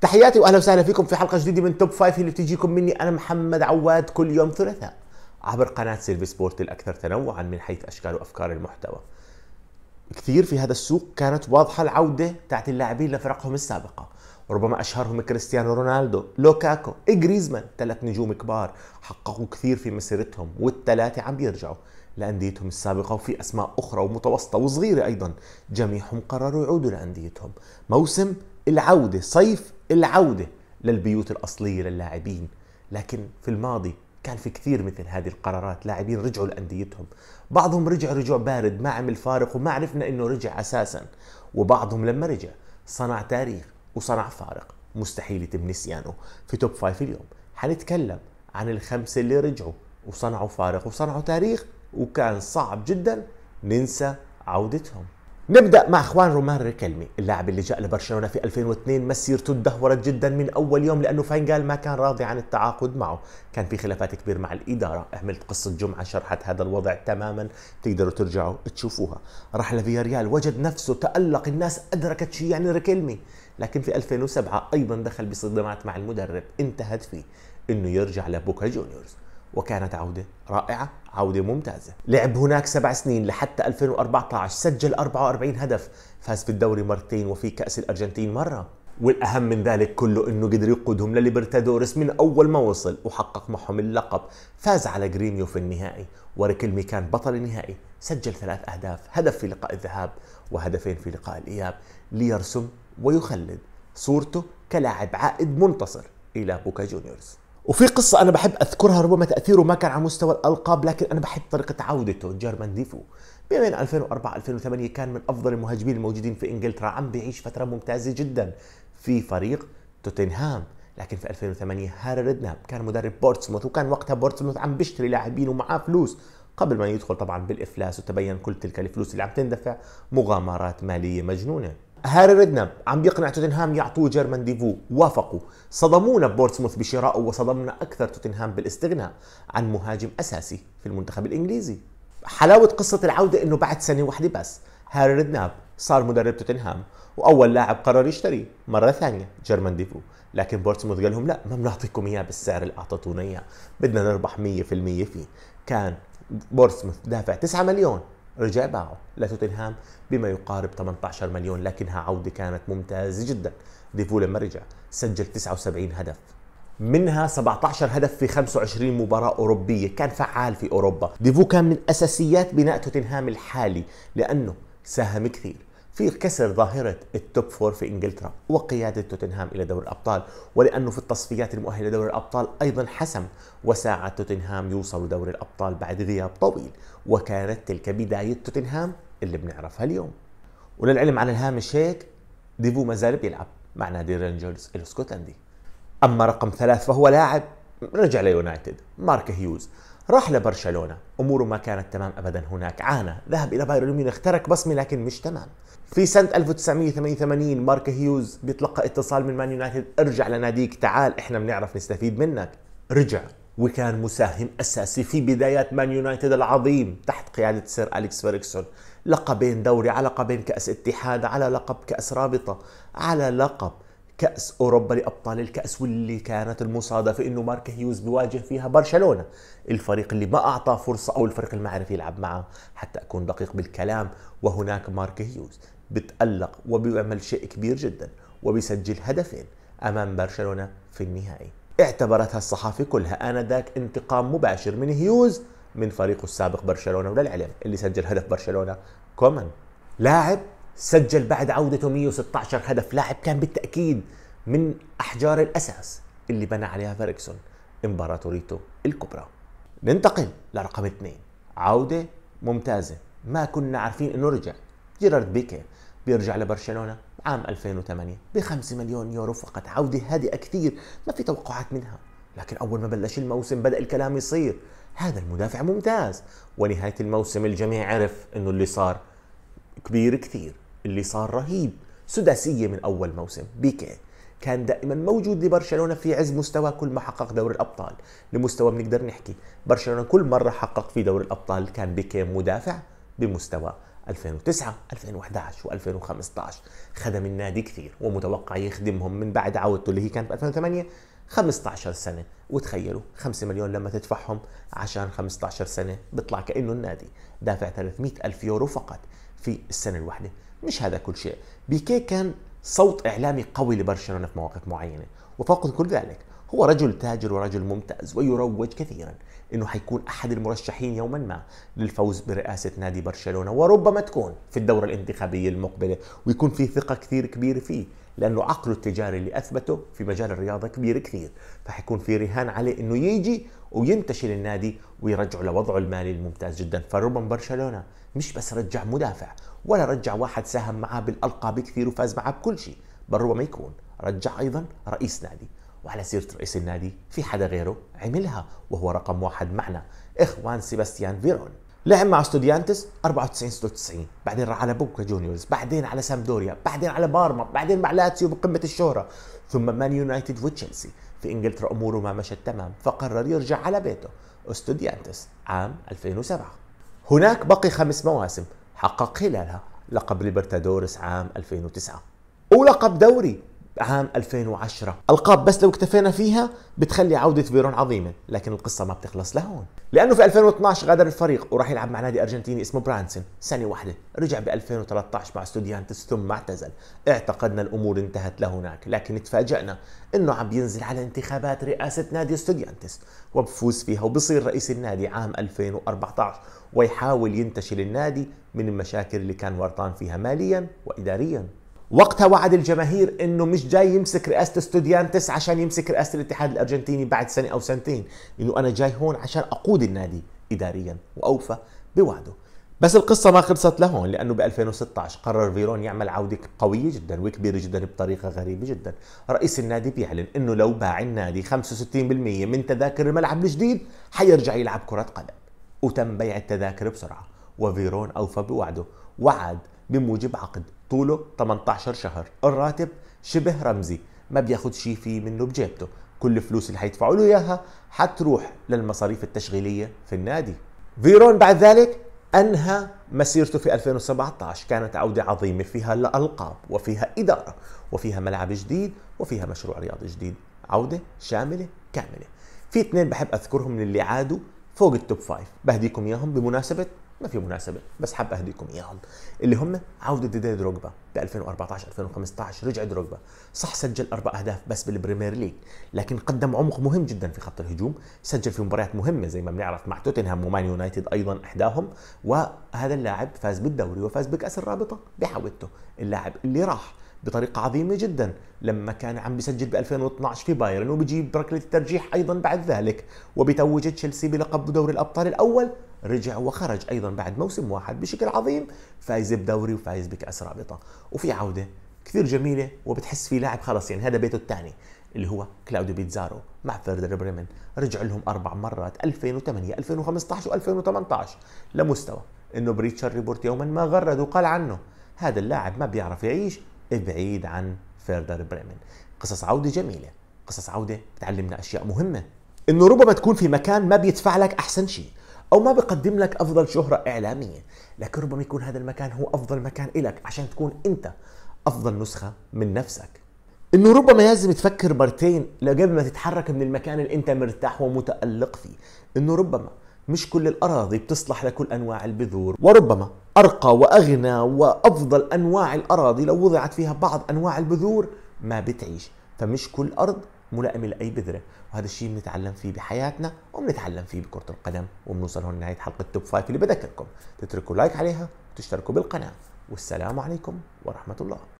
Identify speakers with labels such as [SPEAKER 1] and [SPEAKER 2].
[SPEAKER 1] تحياتي واهلا وسهلا فيكم في حلقه جديده من توب فايف اللي بتجيكم مني انا محمد عواد كل يوم ثلاثاء عبر قناه سيلفي سبورت الاكثر تنوعا من حيث اشكال وافكار المحتوى. كثير في هذا السوق كانت واضحه العوده تاعت اللاعبين لفرقهم السابقه، ربما اشهرهم كريستيانو رونالدو، لوكاكو، جريزمان، ثلاث نجوم كبار حققوا كثير في مسيرتهم والثلاثه عم بيرجعوا لانديتهم السابقه وفي اسماء اخرى ومتوسطه وصغيره ايضا، جميعهم قرروا يعودوا لانديتهم، موسم العودة صيف العودة للبيوت الأصلية للاعبين لكن في الماضي كان في كثير مثل هذه القرارات لاعبين رجعوا لأنديتهم بعضهم رجع رجوع بارد ما عمل فارق وما عرفنا أنه رجع أساسا وبعضهم لما رجع صنع تاريخ وصنع فارق مستحيل يتم نسيانه في توب فايف اليوم حنتكلم عن الخمسة اللي رجعوا وصنعوا فارق وصنعوا تاريخ وكان صعب جدا ننسى عودتهم نبدا مع اخوان رومان ريكلمي اللاعب اللي جاء لبرشلونه في 2002 مسيرته تدهورت جدا من اول يوم لانه فانجال ما كان راضي عن التعاقد معه كان في خلافات كبيره مع الاداره عملت قصه جمعه شرحت هذا الوضع تماما تقدروا ترجعوا تشوفوها راح لفياريال وجد نفسه تالق الناس ادركت شو يعني ريكلمي لكن في 2007 ايضا دخل بصدمات مع المدرب انتهت فيه انه يرجع لبوكا جونيورز وكانت عودة رائعة عودة ممتازة لعب هناك سبع سنين لحتى 2014 سجل 44 هدف فاز في الدوري مرتين وفي كأس الأرجنتين مرة والأهم من ذلك كله أنه قدر يقودهم لليبرتادورس من أول ما وصل وحقق معهم اللقب فاز على جريميو في النهائي وريكلمي كان بطل النهائي سجل ثلاث أهداف هدف في لقاء الذهاب وهدفين في لقاء الإياب ليرسم ويخلد صورته كلاعب عائد منتصر إلى بوكا جونيورز وفي قصة أنا بحب أذكرها ربما تأثيره ما كان على مستوى الألقاب لكن أنا بحب طريقة عودته جيرمان ديفو بين 2004 2008 كان من أفضل المهاجمين الموجودين في إنجلترا عم بيعيش فترة ممتازة جدا في فريق توتنهام لكن في 2008 هاري ريدناب كان مدرب بورتسموث وكان وقتها بورتسموث عم بيشتري لاعبين ومعاه فلوس قبل ما يدخل طبعا بالإفلاس وتبين كل تلك الفلوس اللي عم تندفع مغامرات مالية مجنونة هاري ريدناب عم بيقنع توتنهام يعطوه جيرمان ديفو وافقوا صدمونا ببورتسموث بشرائه وصدمنا أكثر توتنهام بالاستغناء عن مهاجم أساسي في المنتخب الإنجليزي حلاوة قصة العودة إنه بعد سنة واحدة بس هاري ريدناب صار مدرب توتنهام واول لاعب قرر يشتريه مره ثانيه جيرمان ديفو لكن بورتسموث قال لهم لا ما بنعطيكم اياه بالسعر اللي اعطيتونا اياه بدنا نربح 100% فيه كان بورتسموث دافع 9 مليون رجع باعه لتوتنهام بما يقارب 18 مليون لكنها عودة كانت ممتازة جدا ديفو لما رجع سجل 79 هدف منها 17 هدف في 25 مباراة أوروبية كان فعال في أوروبا ديفو كان من أساسيات بناء توتنهام الحالي لأنه ساهم كثير في كسر ظاهرة التوب فور في إنجلترا وقيادة توتنهام إلى دور الأبطال ولأنه في التصفيات المؤهلة لدور الأبطال أيضا حسم وساعد توتنهام يوصل دور الأبطال بعد غياب طويل وكانت تلك بداية توتنهام اللي بنعرفها اليوم وللعلم على الهامش هيك ديفو ما زال بيلعب مع نادي رينجرز الاسكتلندي اما رقم ثلاث فهو لاعب رجع ليونايتد مارك هيوز راح لبرشلونة أموره ما كانت تمام أبدا هناك عانى ذهب إلى بايرن ميونخ ترك بصمة لكن مش تمام في سنة 1988 مارك هيوز بيتلقى اتصال من مان يونايتد ارجع لناديك تعال احنا بنعرف نستفيد منك رجع وكان مساهم أساسي في بدايات مان يونايتد العظيم تحت قيادة سير أليكس فيركسون لقبين دوري على لقبين كأس اتحاد على لقب كأس رابطة على لقب كاس اوروبا لابطال الكاس واللي كانت المصادفه انه مارك هيوز بيواجه فيها برشلونه الفريق اللي ما اعطاه فرصه او الفريق اللي ما عرف يلعب معه حتى اكون دقيق بالكلام وهناك مارك هيوز بتالق وبيعمل شيء كبير جدا وبيسجل هدفين امام برشلونه في النهائي اعتبرتها الصحافه كلها انذاك انتقام مباشر من هيوز من فريقه السابق برشلونه وللعلم اللي سجل هدف برشلونه كومان لاعب سجل بعد عودته 116 هدف لاعب كان بالتأكيد من أحجار الأساس اللي بنى عليها فيرجسون إمبراطوريته الكبرى ننتقل لرقم اثنين عودة ممتازة ما كنا عارفين انه رجع جيرارد بيكي بيرجع لبرشلونة عام 2008 ب 5 مليون يورو فقط عودة هادئة كثير ما في توقعات منها لكن أول ما بلش الموسم بدأ الكلام يصير هذا المدافع ممتاز ونهاية الموسم الجميع عرف أنه اللي صار كبير كثير اللي صار رهيب سداسيه من اول موسم بيكي كان دائما موجود لبرشلونه في عز مستوى كل ما حقق دوري الابطال لمستوى بنقدر نحكي برشلونه كل مره حقق في دوري الابطال كان بيكي مدافع بمستوى 2009 2011 و2015 خدم النادي كثير ومتوقع يخدمهم من بعد عودته اللي هي كانت ب 2008 15 سنة وتخيلوا 5 مليون لما تدفعهم عشان 15 سنة بيطلع كأنه النادي دافع 300 ألف يورو فقط في السنة الواحدة مش هذا كل شيء بيكي كان صوت اعلامي قوي لبرشلونه في مواقف معينه وفوق كل ذلك هو رجل تاجر ورجل ممتاز ويروج كثيرا انه حيكون احد المرشحين يوما ما للفوز برئاسه نادي برشلونه وربما تكون في الدوره الانتخابيه المقبله ويكون في ثقه كثير كبيره فيه لانه عقله التجاري اللي اثبته في مجال الرياضه كبير كثير فحيكون في رهان عليه انه يجي وينتشل النادي ويرجعه لوضعه المالي الممتاز جدا فربما برشلونه مش بس رجع مدافع ولا رجع واحد ساهم معاه بالالقاب كثير وفاز معاه بكل شيء بل ربما يكون رجع ايضا رئيس نادي وعلى سيرة رئيس النادي في حدا غيره عملها وهو رقم واحد معنا إخوان سيباستيان فيرون لعب مع استوديانتس 94 96 بعدين راح على بوكا جونيورز بعدين على سامدوريا بعدين على بارما بعدين مع لاتسيو بقمه الشهره ثم مان يونايتد وتشيلسي في انجلترا اموره ما مشت تمام فقرر يرجع على بيته استوديانتس عام 2007 هناك بقي خمس مواسم حقق خلالها لقب ليبرتادورس عام 2009 ولقب دوري عام 2010 ألقاب بس لو اكتفينا فيها بتخلي عودة فيرون عظيمة لكن القصة ما بتخلص لهون لأنه في 2012 غادر الفريق وراح يلعب مع نادي أرجنتيني اسمه برانسون سنة واحدة رجع ب 2013 مع ستوديانتس ثم اعتزل اعتقدنا الأمور انتهت لهناك لكن تفاجأنا أنه عم ينزل على انتخابات رئاسة نادي ستوديانتس وبفوز فيها وبصير رئيس النادي عام 2014 ويحاول ينتشل النادي من المشاكل اللي كان ورطان فيها ماليا وإداريا وقتها وعد الجماهير انه مش جاي يمسك رئاسه ستوديانتس عشان يمسك رئاسه الاتحاد الارجنتيني بعد سنه او سنتين انه انا جاي هون عشان اقود النادي اداريا واوفى بوعده بس القصة ما خلصت لهون لأنه ب 2016 قرر فيرون يعمل عودة قوية جدا وكبيرة جدا بطريقة غريبة جدا رئيس النادي بيعلن أنه لو باع النادي 65% من تذاكر الملعب الجديد حيرجع يلعب كرة قدم وتم بيع التذاكر بسرعة وفيرون أوفى بوعده وعد بموجب عقد طوله 18 شهر الراتب شبه رمزي ما بياخد شيء فيه منه بجيبته كل فلوس اللي حيدفعوا له اياها حتروح للمصاريف التشغيليه في النادي فيرون بعد ذلك انهى مسيرته في 2017 كانت عوده عظيمه فيها الالقاب وفيها اداره وفيها ملعب جديد وفيها مشروع رياضي جديد عوده شامله كامله في اثنين بحب اذكرهم من اللي عادوا فوق التوب فايف بهديكم اياهم بمناسبه ما في مناسبه بس حاب اهديكم اياهم اللي هم عوده ديدي دروجبا ب 2014 2015 رجع دروجبا صح سجل اربع اهداف بس بالبريمير ليج لكن قدم عمق مهم جدا في خط الهجوم سجل في مباريات مهمه زي ما بنعرف مع توتنهام ومان يونايتد ايضا احداهم وهذا اللاعب فاز بالدوري وفاز بكاس الرابطه بعودته اللاعب اللي راح بطريقه عظيمه جدا لما كان عم بيسجل ب 2012 في بايرن وبيجيب ركله الترجيح ايضا بعد ذلك وبتوج تشيلسي بلقب دوري الابطال الاول رجع وخرج ايضا بعد موسم واحد بشكل عظيم فايز بدوري وفايز بكاس رابطه وفي عوده كثير جميله وبتحس في لاعب خلص يعني هذا بيته الثاني اللي هو كلاوديو بيتزارو مع فيردر بريمن رجع لهم اربع مرات 2008 2015 و2018 لمستوى انه بريتشارد ريبورت يوما ما غرد وقال عنه هذا اللاعب ما بيعرف يعيش بعيد عن فيردر بريمن قصص عودة جميلة قصص عودة بتعلمنا أشياء مهمة إنه ربما تكون في مكان ما بيدفع لك أحسن شيء أو ما بقدم لك أفضل شهرة إعلامية لكن ربما يكون هذا المكان هو أفضل مكان إلك عشان تكون أنت أفضل نسخة من نفسك انه ربما لازم تفكر مرتين لقبل ما تتحرك من المكان اللي انت مرتاح ومتالق فيه انه ربما مش كل الاراضي بتصلح لكل انواع البذور وربما أرقى وأغنى وأفضل أنواع الأراضي لو وضعت فيها بعض أنواع البذور ما بتعيش فمش كل أرض ملائمة لأي بذرة وهذا الشيء بنتعلم فيه بحياتنا وبنتعلم فيه بكرة القدم وبنوصل هون لنهاية حلقة توب فايف اللي بذكركم تتركوا لايك عليها وتشتركوا بالقناة والسلام عليكم ورحمة الله